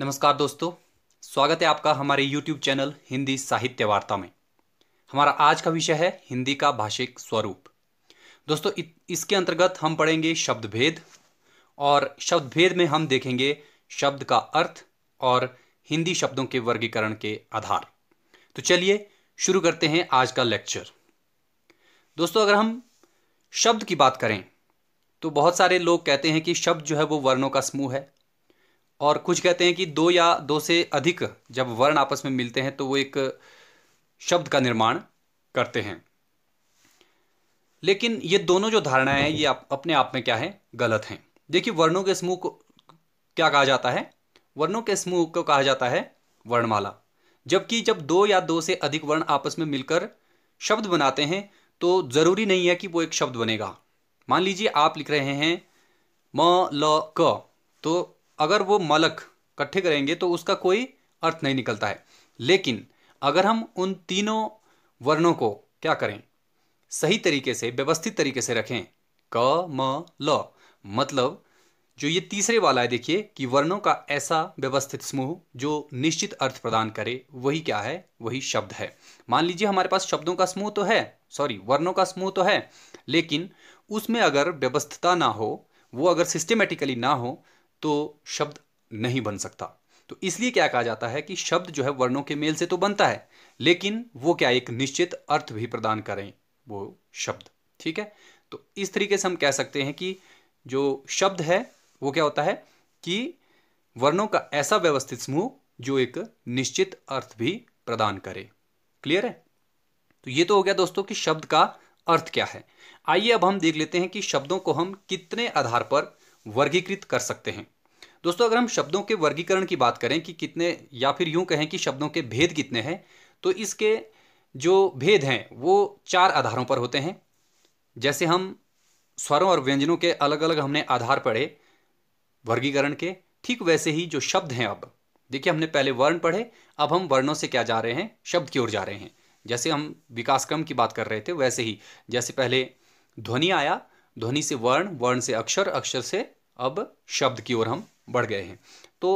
नमस्कार दोस्तों स्वागत है आपका हमारे YouTube चैनल हिंदी साहित्य वार्ता में हमारा आज का विषय है हिंदी का भाषिक स्वरूप दोस्तों इसके अंतर्गत हम पढ़ेंगे शब्द भेद और शब्द भेद में हम देखेंगे शब्द का अर्थ और हिंदी शब्दों के वर्गीकरण के आधार तो चलिए शुरू करते हैं आज का लेक्चर दोस्तों अगर हम शब्द की बात करें तो बहुत सारे लोग कहते हैं कि शब्द जो है वो वर्णों का समूह है और कुछ कहते हैं कि दो या दो से अधिक जब वर्ण आपस में मिलते हैं तो वो एक शब्द का निर्माण करते हैं लेकिन ये दोनों जो धारणाएं हैं ये आप, अपने आप में क्या है गलत हैं देखिए वर्णों के समूह को क्या कहा जाता है वर्णों के समूह को कहा जाता है वर्णमाला जबकि जब दो या दो से अधिक वर्ण आपस में मिलकर शब्द बनाते हैं तो ज़रूरी नहीं है कि वो एक शब्द बनेगा मान लीजिए आप लिख रहे हैं म ल क तो अगर वो मलक इकट्ठे करेंगे तो उसका कोई अर्थ नहीं निकलता है लेकिन अगर हम उन तीनों वर्णों को क्या करें सही तरीके से व्यवस्थित तरीके से रखें क म ल मतलब जो ये तीसरे वाला है देखिए कि वर्णों का ऐसा व्यवस्थित समूह जो निश्चित अर्थ प्रदान करे वही क्या है वही शब्द है मान लीजिए हमारे पास शब्दों का समूह तो है सॉरी वर्णों का समूह तो है लेकिन उसमें अगर व्यवस्थता ना हो वो अगर सिस्टमेटिकली ना हो तो शब्द नहीं बन सकता तो इसलिए क्या कहा जाता है कि शब्द जो है वर्णों के मेल से तो बनता है लेकिन वो क्या एक निश्चित अर्थ भी प्रदान करें वो शब्द ठीक है तो इस तरीके से हम कह सकते हैं कि जो शब्द है वो क्या होता है कि वर्णों का ऐसा व्यवस्थित समूह जो एक निश्चित अर्थ भी प्रदान करे क्लियर है तो ये तो हो गया दोस्तों कि शब्द का अर्थ क्या है आइए अब हम देख लेते हैं कि शब्दों को हम कितने आधार पर वर्गीकृत कर सकते हैं दोस्तों अगर हम शब्दों के वर्गीकरण की बात करें कि कितने या फिर यूं कहें कि शब्दों के भेद कितने हैं तो इसके जो भेद हैं वो चार आधारों पर होते हैं जैसे हम स्वरों और व्यंजनों के अलग अलग हमने आधार पढ़े वर्गीकरण के ठीक वैसे ही जो शब्द हैं अब देखिए हमने पहले वर्ण पढ़े अब हम वर्णों से क्या जा रहे हैं शब्द की ओर जा रहे हैं जैसे हम विकास क्रम की बात कर रहे थे वैसे ही जैसे पहले ध्वनि आया ध्वनि से वर्ण वर्ण से अक्षर अक्षर से अब शब्द की ओर हम बढ़ गए हैं तो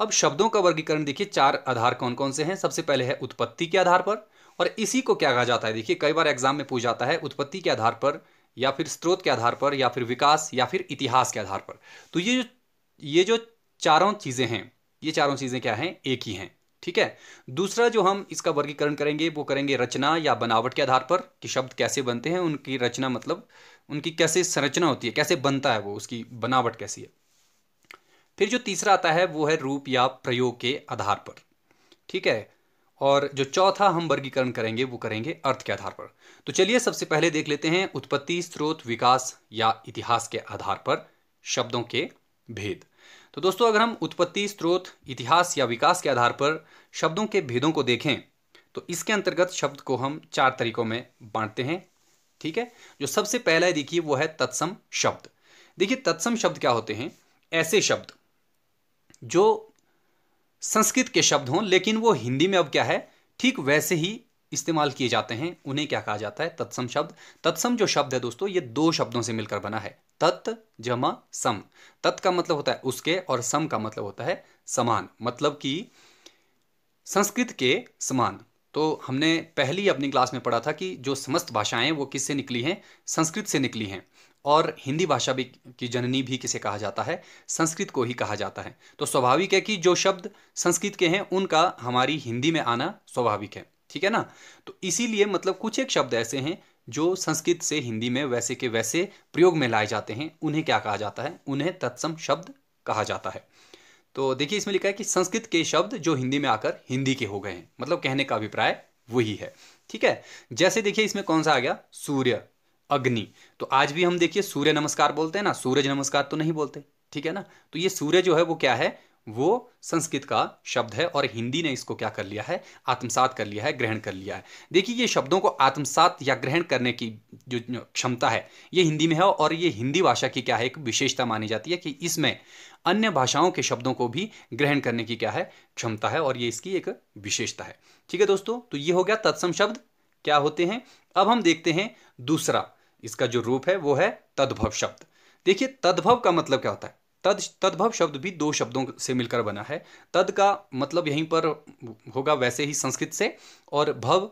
अब शब्दों का वर्गीकरण देखिए चार आधार कौन कौन से हैं सबसे पहले है उत्पत्ति के आधार पर और इसी को क्या कहा जाता है देखिए कई बार एग्जाम में पूछ जाता है उत्पत्ति के आधार पर या फिर स्रोत के आधार पर या फिर विकास या फिर इतिहास के आधार पर तो ये जो ये जो चारों चीज़ें हैं ये चारों चीज़ें क्या हैं एक ही हैं ठीक है दूसरा जो हम इसका वर्गीकरण करेंगे वो करेंगे रचना या बनावट के आधार पर कि शब्द कैसे बनते हैं उनकी रचना मतलब उनकी कैसे संरचना होती है कैसे बनता है वो उसकी बनावट कैसी है फिर जो तीसरा आता है वो है रूप या प्रयोग के आधार पर ठीक है और जो चौथा हम वर्गीकरण करेंगे वो करेंगे अर्थ के आधार पर तो चलिए सबसे पहले देख लेते हैं उत्पत्ति स्रोत विकास या इतिहास के आधार पर शब्दों के भेद तो दोस्तों अगर हम उत्पत्ति स्रोत इतिहास या विकास के आधार पर शब्दों के भेदों को देखें तो इसके अंतर्गत शब्द को हम चार तरीकों में बांटते हैं ठीक है जो सबसे पहला है देखिए वो है तत्सम शब्द देखिए तत्सम शब्द क्या होते हैं ऐसे शब्द जो संस्कृत के शब्द हों लेकिन वो हिंदी में अब क्या है ठीक वैसे ही इस्तेमाल किए जाते हैं उन्हें क्या कहा जाता है तत्सम शब्द तत्सम जो शब्द है दोस्तों ये दो शब्दों से मिलकर बना है तत् जमा सम तत् का मतलब होता है उसके और सम का मतलब होता है समान मतलब कि संस्कृत के समान तो हमने पहली अपनी क्लास में पढ़ा था कि जो समस्त भाषाएं वो किससे निकली हैं संस्कृत से निकली हैं और हिंदी भाषा भी की जननी भी किसे कहा जाता है संस्कृत को ही कहा जाता है तो स्वाभाविक है कि जो शब्द संस्कृत के हैं उनका हमारी हिंदी में आना स्वाभाविक है ठीक है ना तो इसीलिए मतलब कुछ एक शब्द ऐसे हैं जो संस्कृत से हिंदी में वैसे के वैसे प्रयोग में लाए जाते हैं उन्हें क्या कहा जाता है उन्हें तत्सम शब्द कहा जाता है तो देखिए इसमें लिखा है कि संस्कृत के शब्द जो हिंदी में आकर हिंदी के हो गए हैं मतलब कहने का अभिप्राय वही है ठीक है जैसे देखिए इसमें कौन सा आ गया सूर्य अग्नि तो आज भी हम देखिए सूर्य नमस्कार बोलते हैं ना सूरज नमस्कार तो नहीं बोलते ठीक है ना तो ये सूर्य जो है वो क्या है वो संस्कृत का शब्द है और हिंदी ने इसको क्या कर लिया है आत्मसात कर लिया है ग्रहण कर लिया है देखिए ये शब्दों को आत्मसात या ग्रहण करने की जो क्षमता है ये हिंदी में है और ये हिंदी भाषा की क्या है एक विशेषता मानी जाती है कि इसमें अन्य भाषाओं के शब्दों को भी ग्रहण करने की क्या है क्षमता है और ये इसकी एक विशेषता है ठीक है दोस्तों तो ये हो गया तत्सम शब्द क्या होते हैं अब हम देखते हैं दूसरा इसका जो रूप है वो है तद्भव शब्द देखिए तद्भव का मतलब क्या होता है तद तद्भव शब्द भी दो शब्दों से मिलकर बना है तद का मतलब यहीं पर होगा वैसे ही संस्कृत से और भव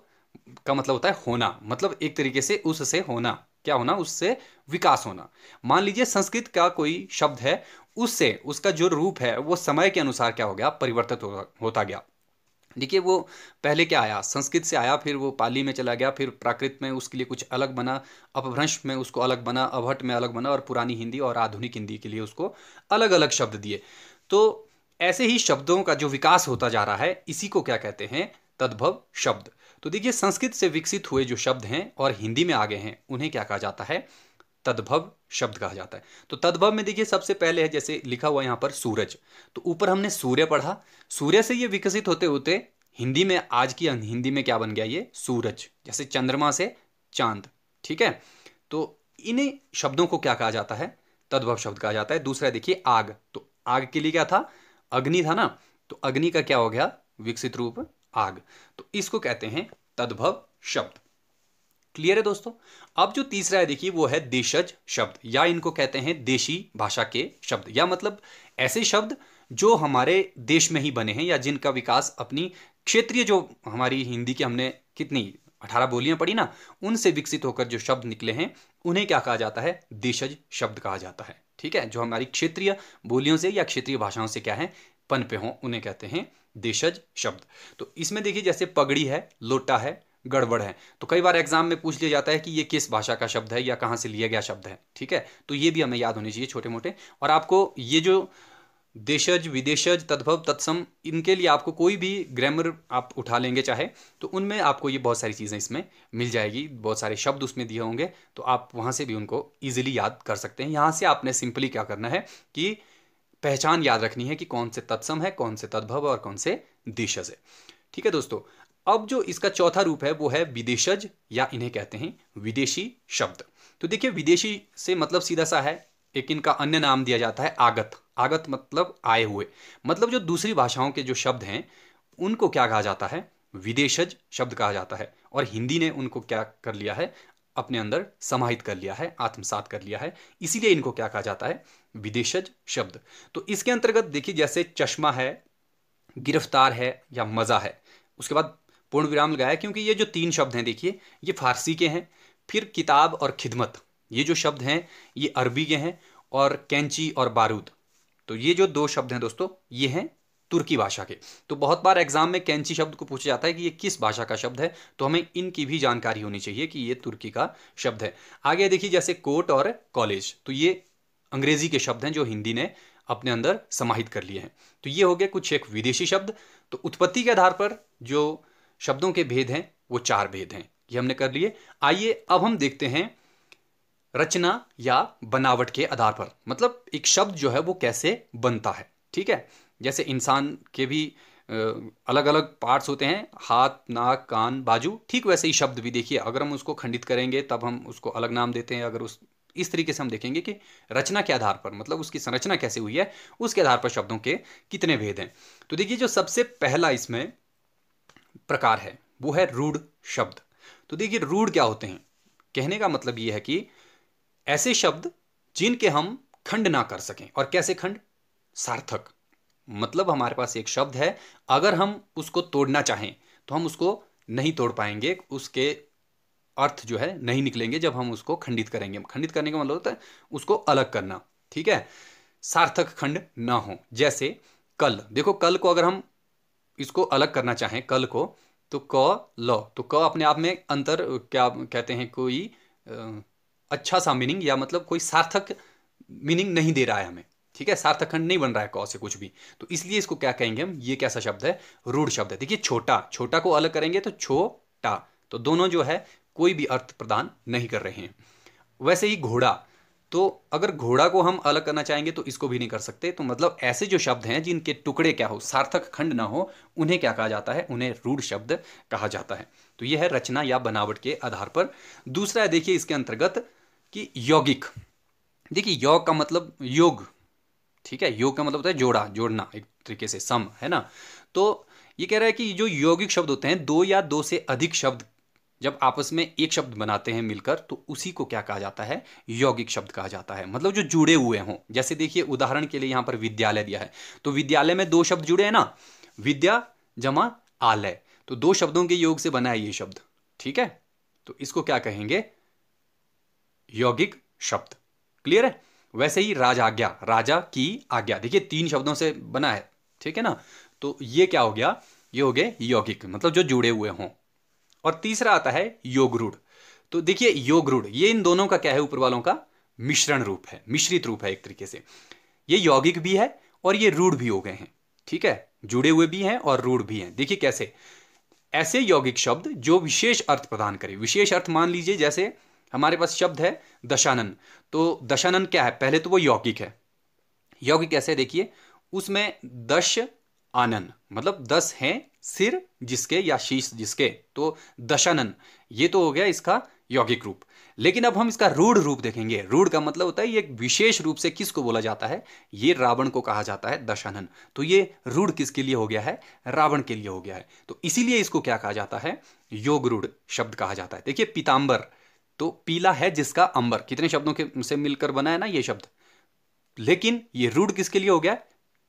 का मतलब होता है होना मतलब एक तरीके से उससे होना क्या होना उससे विकास होना मान लीजिए संस्कृत का कोई शब्द है उससे उसका जो रूप है वो समय के अनुसार क्या हो गया परिवर्तित हो, होता गया देखिए वो पहले क्या आया संस्कृत से आया फिर वो पाली में चला गया फिर प्राकृत में उसके लिए कुछ अलग बना अपभ्रंश में उसको अलग बना अभट में अलग बना और पुरानी हिंदी और आधुनिक हिंदी के लिए उसको अलग अलग शब्द दिए तो ऐसे ही शब्दों का जो विकास होता जा रहा है इसी को क्या कहते हैं तद्भव शब्द तो देखिए संस्कृत से विकसित हुए जो शब्द हैं और हिंदी में आ गए हैं उन्हें क्या कहा जाता है तद्भव शब्द कहा जाता है तो तद्भव में देखिए सबसे पहले है जैसे लिखा हुआ यहाँ पर सूरज तो ऊपर हमने सूर्य पढ़ा सूर्य से ये विकसित होते होते हिंदी में आज की हिंदी में क्या बन गया ये सूरज जैसे चंद्रमा से चांद ठीक है तो इन्हीं शब्दों को क्या कहा जाता है तद्भव शब्द कहा जाता है दूसरा देखिए आग तो आग के लिए क्या था अग्नि था ना तो अग्नि का क्या हो गया विकसित रूप आग तो इसको कहते हैं तद्भव शब्द क्लियर है दोस्तों अब जो तीसरा है देखिए वो है देशज शब्द या इनको कहते हैं देशी भाषा के शब्द या मतलब ऐसे शब्द जो हमारे देश में ही बने हैं या जिनका विकास अपनी क्षेत्रीय जो हमारी हिंदी की हमने कितनी अठारह बोलियां पढ़ी ना उनसे विकसित होकर जो शब्द निकले हैं उन्हें क्या कहा जाता है देशज शब्द कहा जाता है ठीक है जो हमारी क्षेत्रीय बोलियों से या क्षेत्रीय भाषाओं से क्या है पन पे हों उन्हें कहते हैं देशज शब्द तो इसमें देखिए जैसे पगड़ी है लोटा है गड़बड़ है तो कई बार एग्जाम में पूछ लिया जाता है कि ये किस भाषा का शब्द है या कहाँ से लिया गया शब्द है ठीक है तो ये भी हमें याद होने चाहिए छोटे मोटे और आपको ये जो देशज विदेशज तद्भव तत्सम इनके लिए आपको कोई भी ग्रामर आप उठा लेंगे चाहे तो उनमें आपको ये बहुत सारी चीज़ें इसमें मिल जाएगी बहुत सारे शब्द उसमें दिए होंगे तो आप वहाँ से भी उनको ईजिली याद कर सकते हैं यहाँ से आपने सिंपली क्या करना है कि पहचान याद रखनी है कि कौन से तत्सम है कौन से तद्भव और कौन से देशज है ठीक है दोस्तों अब जो इसका चौथा रूप है वो है विदेशज या इन्हें कहते हैं विदेशी शब्द तो देखिए विदेशी से मतलब सीधा सा है एक इनका अन्य नाम दिया जाता है आगत आगत मतलब आए हुए मतलब जो दूसरी भाषाओं के जो शब्द हैं उनको क्या कहा जाता है विदेशज शब्द कहा जाता है और हिंदी ने उनको क्या कर लिया है अपने अंदर समाहित कर लिया है आत्मसात कर लिया है इसीलिए इनको क्या कहा जाता है विदेशज शब्द तो इसके अंतर्गत देखिए जैसे चश्मा है गिरफ्तार है या मज़ा है उसके बाद पूर्ण विराम लगाया क्योंकि ये जो तीन शब्द हैं देखिए ये फारसी के हैं फिर किताब और खिदमत ये जो शब्द हैं ये अरबी के हैं और कैंची और बारूद तो ये जो दो शब्द हैं दोस्तों ये हैं तुर्की भाषा के तो बहुत बार एग्जाम में कैंची शब्द को पूछा जाता है कि ये किस भाषा का शब्द है तो हमें इनकी भी जानकारी होनी चाहिए कि ये तुर्की का शब्द है आगे देखिए जैसे कोर्ट और कॉलेज तो ये अंग्रेजी के शब्द हैं जो हिंदी ने अपने अंदर समाहित कर लिए हैं तो ये हो गए कुछ एक विदेशी शब्द तो उत्पत्ति के आधार पर जो शब्दों के भेद हैं वो चार भेद हैं ये हमने कर लिए आइए अब हम देखते हैं रचना या बनावट के आधार पर मतलब एक शब्द जो है वो कैसे बनता है ठीक है जैसे इंसान के भी अलग अलग पार्ट्स होते हैं हाथ नाक कान बाजू ठीक वैसे ही शब्द भी देखिए अगर हम उसको खंडित करेंगे तब हम उसको अलग नाम देते हैं अगर उस इस तरीके से हम देखेंगे कि रचना के आधार पर मतलब उसकी संरचना कैसे हुई है उसके आधार पर शब्दों के कितने भेद हैं तो देखिए जो सबसे पहला इसमें प्रकार है वो है रूढ़ शब्द तो देखिए रूढ़ क्या होते हैं कहने का मतलब ये है कि ऐसे शब्द जिनके हम खंड ना कर सकें और कैसे खंड सार्थक मतलब हमारे पास एक शब्द है अगर हम उसको तोड़ना चाहें तो हम उसको नहीं तोड़ पाएंगे उसके अर्थ जो है नहीं निकलेंगे जब हम उसको खंडित करेंगे खंडित करने का मतलब होता है उसको अलग करना ठीक है सार्थक खंड ना हो जैसे कल देखो कल को अगर हम इसको अलग करना चाहें कल को तो क ल तो क अपने आप में अंतर क्या कहते हैं कोई अच्छा सा मीनिंग या मतलब कोई सार्थक मीनिंग नहीं दे रहा है हमें ठीक है सार्थक खंड नहीं बन रहा है कौ से कुछ भी तो इसलिए इसको क्या कहेंगे हम ये कैसा शब्द है रूढ़ शब्द है देखिए छोटा छोटा को अलग करेंगे तो छोटा तो दोनों जो है कोई भी अर्थ प्रदान नहीं कर रहे हैं वैसे ही घोड़ा तो अगर घोड़ा को हम अलग करना चाहेंगे तो इसको भी नहीं कर सकते तो मतलब ऐसे जो शब्द हैं जिनके टुकड़े क्या हो सार्थक खंड ना हो उन्हें क्या कहा जाता है उन्हें रूढ़ शब्द कहा जाता है तो यह है रचना या बनावट के आधार पर दूसरा है देखिए इसके अंतर्गत कि यौगिक देखिए योग का मतलब योग ठीक है योग का मतलब होता है जोड़ा जोड़ना एक तरीके से सम है ना तो ये कह रहा है कि जो यौगिक शब्द होते हैं दो या दो से अधिक शब्द जब आपस में एक शब्द बनाते हैं मिलकर तो उसी को क्या कहा जाता है यौगिक शब्द कहा जाता है मतलब जो जुड़े हुए हों जैसे देखिए उदाहरण के लिए यहां पर विद्यालय दिया है तो विद्यालय में दो शब्द जुड़े हैं ना विद्या जमा आलय तो दो शब्दों के योग से बना है ये शब्द ठीक है तो इसको क्या कहेंगे यौगिक शब्द क्लियर है वैसे ही राज आज्ञा राजा की आज्ञा देखिए तीन शब्दों से बना है ठीक है ना तो ये क्या हो गया ये हो गए यौगिक मतलब जो जुड़े हुए हों और तीसरा आता है योग रूढ़ तो देखिए योग रूढ़ ये इन दोनों का क्या है ऊपर वालों का मिश्रण रूप है मिश्रित रूप है एक तरीके से ये यौगिक भी है और ये रूढ़ भी हो गए हैं ठीक है जुड़े हुए भी हैं और रूढ़ भी हैं देखिए कैसे ऐसे यौगिक शब्द जो विशेष अर्थ प्रदान करे विशेष अर्थ मान लीजिए जैसे हमारे पास शब्द है दशानन तो दशानन क्या है पहले तो वो यौगिक है यौगिक कैसे देखिए उसमें दश आनन मतलब दस हैं सिर जिसके या शीश जिसके तो दशानन ये तो हो गया इसका यौगिक रूप लेकिन अब हम इसका रूढ़ रूप देखेंगे रूढ़ का मतलब होता है ये विशेष रूप से किसको बोला जाता है ये रावण को कहा जाता है दशानन तो ये रूढ़ किसके लिए हो गया है रावण के लिए हो गया है तो इसीलिए इसको क्या कहा जाता है योग रूढ़ शब्द कहा जाता है देखिए पीताम्बर तो पीला है जिसका अंबर कितने शब्दों के से मिलकर बना है ना ये शब्द लेकिन ये रूढ़ किसके लिए हो गया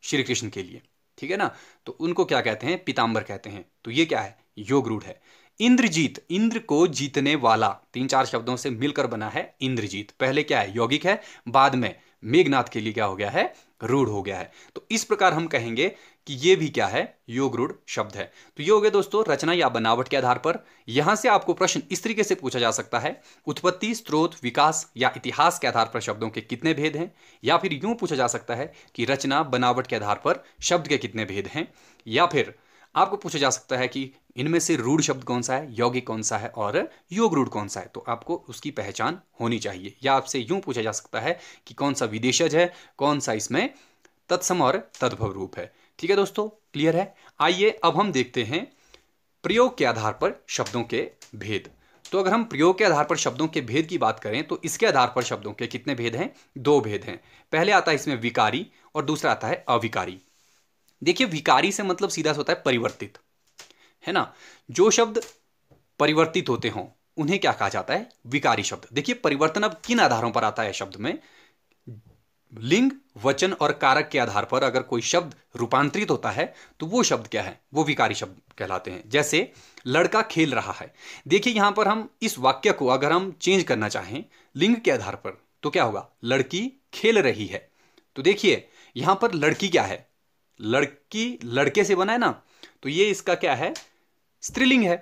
श्री कृष्ण के लिए ठीक है ना तो उनको क्या कहते हैं पीताम्बर कहते हैं तो ये क्या है योग रूढ़ है इंद्रजीत इंद्र को जीतने वाला तीन चार शब्दों से मिलकर बना है इंद्रजीत पहले क्या है यौगिक है बाद में मेघनाथ के लिए क्या हो गया है रूढ़ हो गया है तो इस प्रकार हम कहेंगे कि ये भी क्या है योग रूढ़ शब्द है तो ये हो गया दोस्तों रचना या बनावट के आधार पर यहां से आपको प्रश्न इस तरीके से पूछा जा सकता है उत्पत्ति स्रोत विकास या इतिहास के आधार पर शब्दों के कितने भेद हैं या फिर यूं पूछा जा सकता है कि रचना बनावट के आधार पर शब्द के कितने भेद हैं या फिर आपको पूछा जा सकता है कि इनमें से रूढ़ शब्द कौन सा है यौगिक कौन सा है और योग रूढ़ कौन सा है तो आपको उसकी पहचान होनी चाहिए या आपसे यूं पूछा जा सकता है कि कौन सा विदेशज है कौन सा इसमें तत्सम और तद्भव रूप है ठीक है दोस्तों क्लियर है आइए अब हम देखते हैं प्रयोग के आधार पर शब्दों के भेद तो अगर हम प्रयोग के आधार पर शब्दों के भेद की बात करें तो इसके आधार पर शब्दों के कितने भेद हैं दो भेद हैं पहले आता है इसमें विकारी और दूसरा आता है अविकारी देखिए विकारी से मतलब सीधा होता है परिवर्तित है ना जो शब्द परिवर्तित होते हों उन्हें क्या कहा जाता है विकारी शब्द देखिए परिवर्तन अब किन आधारों पर आता है शब्द में लिंग वचन और कारक के आधार पर अगर कोई शब्द रूपांतरित होता है तो वो शब्द क्या है वो विकारी शब्द कहलाते हैं जैसे लड़का खेल रहा है देखिए यहां पर हम इस वाक्य को अगर हम चेंज करना चाहें लिंग के आधार पर तो क्या होगा लड़की खेल रही है तो देखिए यहां पर लड़की क्या है लड़की लड़के से बना है ना तो ये इसका क्या है स्त्रीलिंग है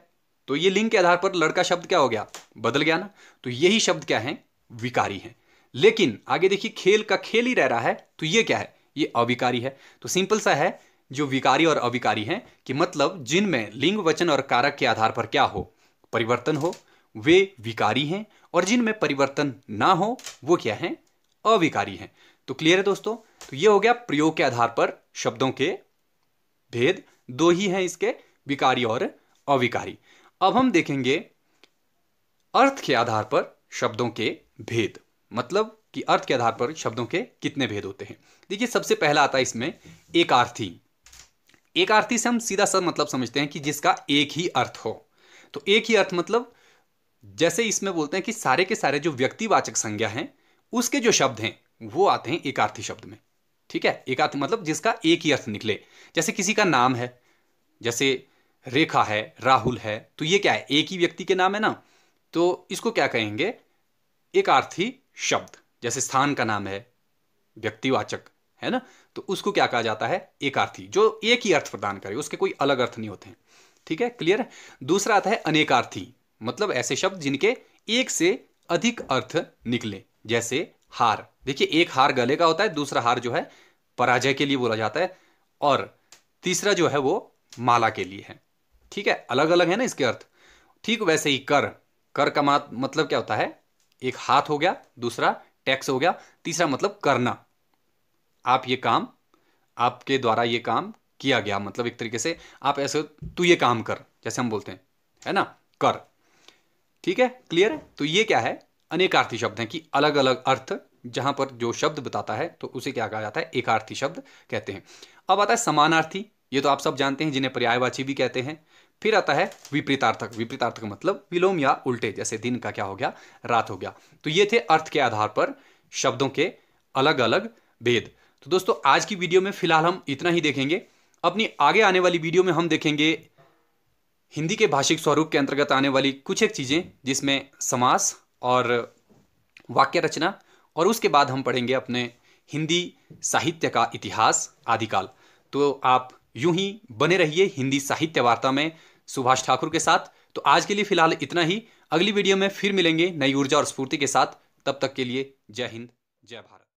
तो ये लिंग के आधार पर लड़का शब्द क्या हो गया बदल गया ना तो यही शब्द क्या है विकारी है लेकिन आगे देखिए खेल का खेल ही रह रहा है तो ये क्या है ये अविकारी है तो सिंपल सा है जो विकारी और अविकारी हैं कि मतलब जिनमें लिंग वचन और कारक के आधार पर क्या हो परिवर्तन हो वे विकारी हैं और जिनमें परिवर्तन ना हो वो क्या है अविकारी हैं तो क्लियर है दोस्तों तो ये हो गया प्रयोग के आधार पर शब्दों के भेद दो ही हैं इसके विकारी और अविकारी अब हम देखेंगे अर्थ के आधार पर शब्दों के भेद मतलब कि अर्थ के आधार पर शब्दों के कितने भेद होते हैं देखिए सबसे पहला आता है इसमें एकार्थी एकार्थी से हम सीधा सा मतलब समझते हैं कि जिसका एक ही अर्थ हो तो एक ही अर्थ मतलब जैसे इसमें बोलते हैं कि सारे के सारे जो व्यक्तिवाचक संज्ञा हैं उसके जो शब्द हैं वो आते हैं एकार्थी शब्द में ठीक है एक मतलब जिसका एक ही अर्थ निकले जैसे किसी का नाम है जैसे रेखा है राहुल है तो ये क्या है एक ही व्यक्ति के नाम है ना तो इसको क्या कहेंगे एक अर्थी शब्द जैसे स्थान का नाम है व्यक्तिवाचक है ना तो उसको क्या कहा जाता है एकार्थी जो एक ही अर्थ प्रदान करे उसके कोई अलग अर्थ नहीं होते हैं ठीक है क्लियर है दूसरा आता है अनेकार्थी मतलब ऐसे शब्द जिनके एक से अधिक अर्थ निकले जैसे हार देखिए एक हार गले का होता है दूसरा हार जो है पराजय के लिए बोला जाता है और तीसरा जो है वो माला के लिए है ठीक है अलग अलग है ना इसके अर्थ ठीक वैसे ही कर कर का मतलब क्या होता है एक हाथ हो गया दूसरा टैक्स हो गया तीसरा मतलब करना आप ये काम आपके द्वारा ये काम किया गया मतलब एक तरीके से आप ऐसे तू ये काम कर जैसे हम बोलते हैं है ना कर ठीक है क्लियर है तो ये क्या है अनेकार्थी शब्द हैं कि अलग अलग अर्थ जहां पर जो शब्द बताता है तो उसे क्या कहा जाता है एकार्थी शब्द कहते हैं अब आता है समानार्थी ये तो आप सब जानते हैं जिन्हें पर्यायवाची भी कहते हैं फिर आता है विपरीतार्थक विपरीतार्थक मतलब विलोम या उल्टे जैसे दिन का क्या हो गया रात हो गया तो ये थे अर्थ के आधार पर शब्दों के अलग अलग भेद तो दोस्तों आज की वीडियो में फिलहाल हम इतना ही देखेंगे अपनी आगे आने वाली वीडियो में हम देखेंगे हिंदी के भाषिक स्वरूप के अंतर्गत आने वाली कुछ एक चीज़ें जिसमें समास और वाक्य रचना और उसके बाद हम पढ़ेंगे अपने हिंदी साहित्य का इतिहास आदिकाल तो आप यूं ही बने रहिए हिंदी साहित्य वार्ता में सुभाष ठाकुर के साथ तो आज के लिए फिलहाल इतना ही अगली वीडियो में फिर मिलेंगे नई ऊर्जा और स्फूर्ति के साथ तब तक के लिए जय हिंद जय भारत